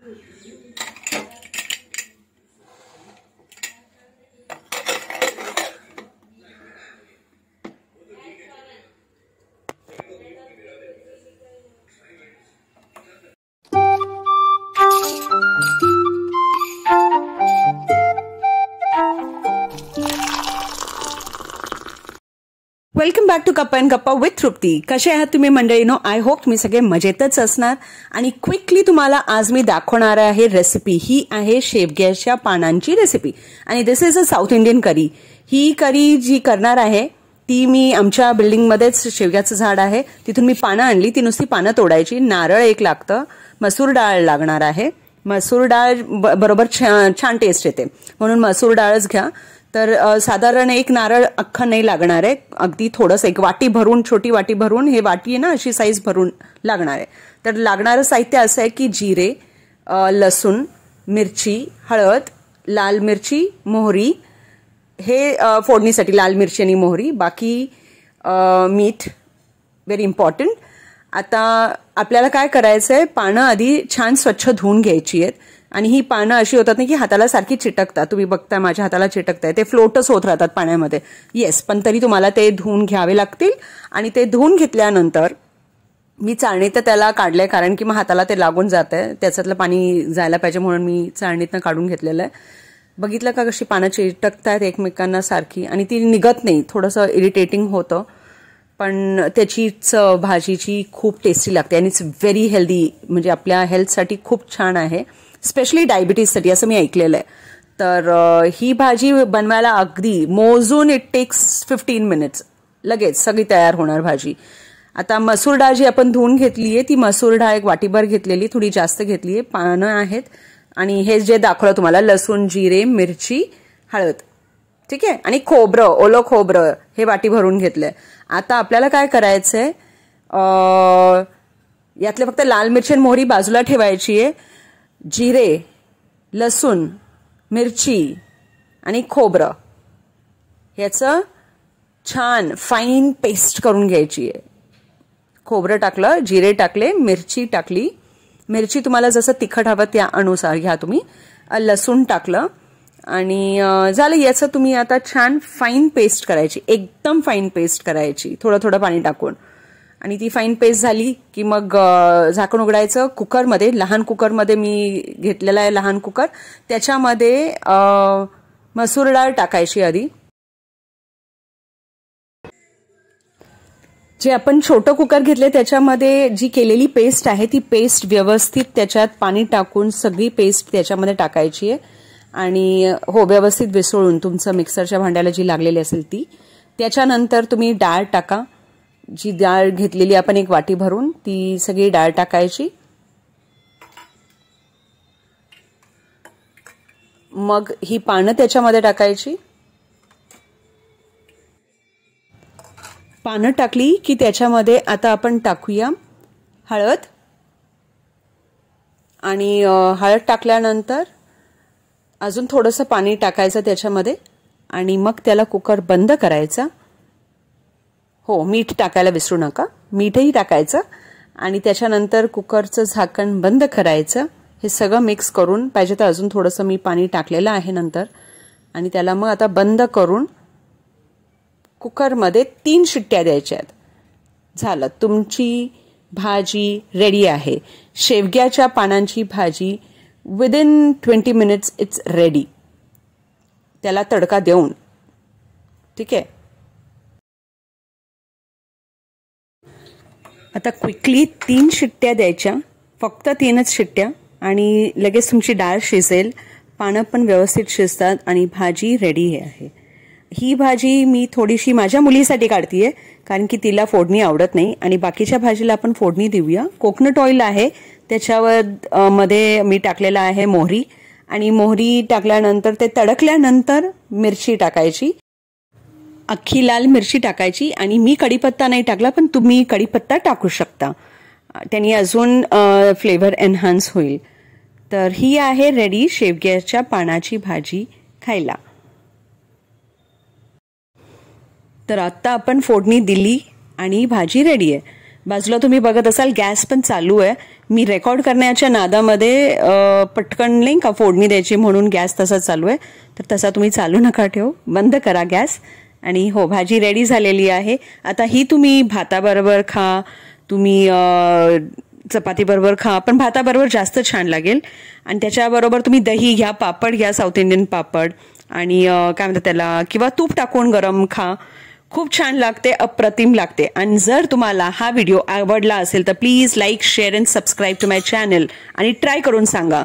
Thank you. Welcome back to कप्पा and गप्पा with Trupti कसे आहात तुम्ही मंडळीनो आय होप तुम्ही सगळे मजेतच असणार आणि क्विकली तुम्हाला आज मी दाखवणार आहे रेसिपी ही आहे शेवग्याच्या पानांची रेसिपी आणि this is a South Indian curry ही करी जी करणार आहे ती मी आमच्या बिल्डिंगमध्येच शेवग्याचं झाड आहे तिथून मी पानं आणली ती नुसती पानं तोडायची नारळ एक लागतं मसूर डाळ लागणार आहे मसूर डाळ बरोबर छान टेस्ट येते म्हणून मसूर डाळच घ्या तर साधारण एक नारळ अख्खा नाही लागणार आहे अगदी थोडंसं एक वाटी भरून छोटी वाटी भरून हे वाटी आहे ना अशी साईज भरून लागणार आहे तर लागणारं साहित्य असं आहे की जिरे लसूण मिरची हळद लाल मिरची मोहरी हे फोडणीसाठी लाल मिरची आणि मोहरी बाकी मीठ व्हेरी इम्पॉर्टंट आता आपल्याला काय करायचं आहे पानं आधी छान स्वच्छ धुवून घ्यायची आहेत आणि ही पानं अशी होतात ना की हाताला सारखी चिटकतात तुम्ही बघता माझ्या हाताला चिटकताय ते फ्लोटच होत राहतात पाण्यामध्ये येस पण तरी तुम्हाला ते धुवून घ्यावे लागतील आणि ते धुवून घेतल्यानंतर मी चाळणीत त्याला काढलंय कारण की मग हाताला ते लागून जात आहे त्याच्यातलं पाणी जायला पाहिजे म्हणून मी चाळणीतनं काढून घेतलेलं आहे बघितलं का कशी पानं चिटकतायत एकमेकांना सारखी आणि ती निघत नाही थोडंसं इरिटेटिंग होतं पण त्याचीच भाजीची खूप टेस्टी लागते आणि इट्स व्हेरी हेल्दी म्हणजे आपल्या हेल्थसाठी खूप छान आहे स्पेशली डायबिटीजसाठी असं मी ऐकलेलं आहे तर ही भाजी बनवायला अगदी मोजून इट टेक्स फिफ्टीन मिनिट्स लगेच सगळी तयार होणार भाजी आता मसूर डाळ जी आपण धुवून घेतली आहे ती मसूर डाळ एक वाटीभर घेतलेली थोडी जास्त घेतली आहे पानं आहेत आणि हे जे दाखवलं तुम्हाला लसूण जिरे मिरची हळद ठीक आहे आणि खोबरं ओलं खोबरं हे वाटी भरून घेतलंय आता आपल्याला काय करायचंय यातले फक्त लाल मिरची आणि मोहरी बाजूला ठेवायची आहे जिरे लसूण मिरची आणि खोबरं ह्याचं छान फाईन पेस्ट करून घ्यायची आहे खोबरं टाकलं जिरे टाकले मिरची टाकली मिरची तुम्हाला जसं तिखट हवं त्या अनुसार घ्या तुम्ही लसूण टाकलं आणि झालं याचं तुम्ही आता छान फाईन पेस्ट करायची एकदम फाईन पेस्ट करायची थोडं थोडं पाणी टाकून आणि ती फाईन पेस्ट झाली की मग झाकण उघडायचं कुकरमध्ये लहान कुकरमध्ये मी घेतलेला आहे लहान कुकर त्याच्यामध्ये मसूर डाळ टाकायची आधी जे आपण छोटं कुकर घेतले त्याच्यामध्ये जी केलेली पेस्ट आहे ती पेस्ट व्यवस्थित त्याच्यात पाणी टाकून सगळी पेस्ट त्याच्यामध्ये टाकायची आहे आणि हो व्यवस्थित विसळून तुमचं मिक्सरच्या भांड्याला जी लागलेली असेल ती त्याच्यानंतर तुम्ही डाळ टाका जी डाळ घेतलेली आपण एक वाटी भरून ती सगळी डाळ टाकायची मग ही पानं त्याच्यामध्ये टाकायची पानं टाकली की त्याच्यामध्ये आता आपण टाकूया हळद आणि हळद टाकल्यानंतर अजून थोडंसं पाणी टाकायचं त्याच्यामध्ये आणि मग त्याला कुकर बंद करायचा हो मीठ टाकायला विसरू नका मीठही टाकायचं आणि त्याच्यानंतर कुकरचं झाकण बंद करायचं हे सगळं मिक्स करून पाहिजे तर अजून थोडंसं मी पाणी टाकलेलं आहे नंतर आणि त्याला मग आता बंद करून कुकरमध्ये तीन शिट्ट्या द्यायच्या आहेत झालं तुमची भाजी रेडी आहे शेवग्याच्या पानांची भाजी within twenty minutes it's ready त्याला तडका देऊन ठीक आहे आता क्विकली तीन शिट्ट्या द्यायच्या फक्त तीनच शिट्ट्या आणि लगेच तुमची डाळ शिजेल पानं पण व्यवस्थित शिजतात आणि भाजी रेडी हे आहे ही भाजी मी थोडीशी माझ्या मुलीसाठी काढतीये कारण की तिला फोडणी आवडत नाही आणि बाकीच्या भाजीला आपण फोडणी देऊया कोकनट ऑइल आहे त्याच्यावर मध्ये मी टाकलेला आहे मोहरी आणि मोहरी टाकल्यानंतर ते तडकल्यानंतर मिरची टाकायची अख्खी लाल मिरची टाकायची आणि मी कढीपत्ता नाही टाकला पण तुम्ही कढीपत्ता टाकू शकता त्यांनी अजून फ्लेवर एनहान्स होईल तर ही आहे रेडी शेवग्याच्या पानाची भाजी खायला तर आत्ता आपण फोडणी दिली आणि भाजी रेडी आहे बाजूला तुम्ही बघत असाल गॅस पण चालू आहे मी रेकॉर्ड करण्याच्या नादामध्ये पटकन नाही का फोडणी द्यायची म्हणून गॅस तसा चालू आहे तर तसा तुम्ही चालू नका ठेव बंद करा गॅस आणि हो भाजी रेडी झालेली आहे आता ही तुम्ही भाताबरोबर खा तुम्ही चपातीबरोबर खा पण भाताबरोबर जास्त छान लागेल आणि त्याच्याबरोबर तुम्ही दही घ्या पापड घ्या साऊथ इंडियन पापड आणि काय म्हणतात त्याला किंवा तूप टाकून गरम खा खूप छान लागते अप्रतिम लागते आणि जर तुम्हाला हा व्हिडिओ आवडला असेल तर please like share and subscribe to my channel आणि ट्राय करून सांगा